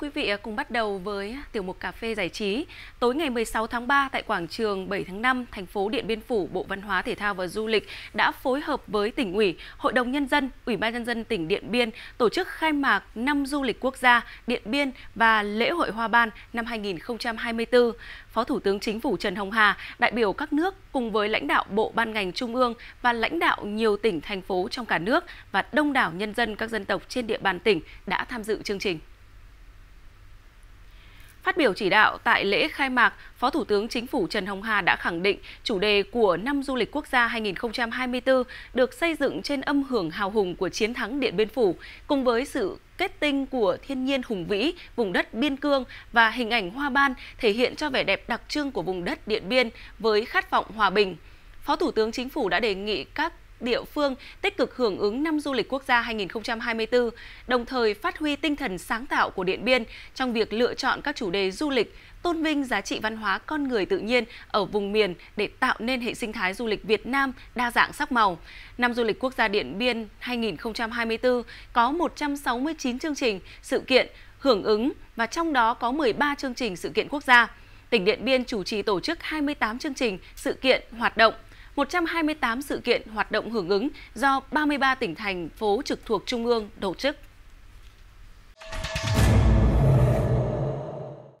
Thưa quý vị, à, cùng bắt đầu với tiểu mục cà phê giải trí. Tối ngày 16 tháng 3 tại quảng trường 7 tháng 5, thành phố Điện Biên Phủ, Bộ Văn hóa Thể thao và Du lịch đã phối hợp với tỉnh ủy, Hội đồng nhân dân, Ủy ban nhân dân tỉnh Điện Biên tổ chức khai mạc năm du lịch quốc gia Điện Biên và lễ hội hoa ban năm 2024. Phó Thủ tướng Chính phủ Trần Hồng Hà, đại biểu các nước cùng với lãnh đạo bộ ban ngành trung ương và lãnh đạo nhiều tỉnh thành phố trong cả nước và đông đảo nhân dân các dân tộc trên địa bàn tỉnh đã tham dự chương trình. Phát biểu chỉ đạo tại lễ khai mạc, Phó Thủ tướng Chính phủ Trần Hồng Hà đã khẳng định chủ đề của năm du lịch quốc gia 2024 được xây dựng trên âm hưởng hào hùng của chiến thắng Điện Biên Phủ, cùng với sự kết tinh của thiên nhiên hùng vĩ, vùng đất biên cương và hình ảnh hoa ban thể hiện cho vẻ đẹp đặc trưng của vùng đất Điện Biên với khát vọng hòa bình. Phó Thủ tướng Chính phủ đã đề nghị các địa phương tích cực hưởng ứng năm du lịch quốc gia 2024, đồng thời phát huy tinh thần sáng tạo của Điện Biên trong việc lựa chọn các chủ đề du lịch, tôn vinh giá trị văn hóa con người tự nhiên ở vùng miền để tạo nên hệ sinh thái du lịch Việt Nam đa dạng sắc màu. Năm du lịch quốc gia Điện Biên 2024 có 169 chương trình, sự kiện hưởng ứng và trong đó có 13 chương trình sự kiện quốc gia. Tỉnh Điện Biên chủ trì tổ chức 28 chương trình, sự kiện, hoạt động – 128 sự kiện hoạt động hưởng ứng do 33 tỉnh thành phố trực thuộc Trung ương tổ chức.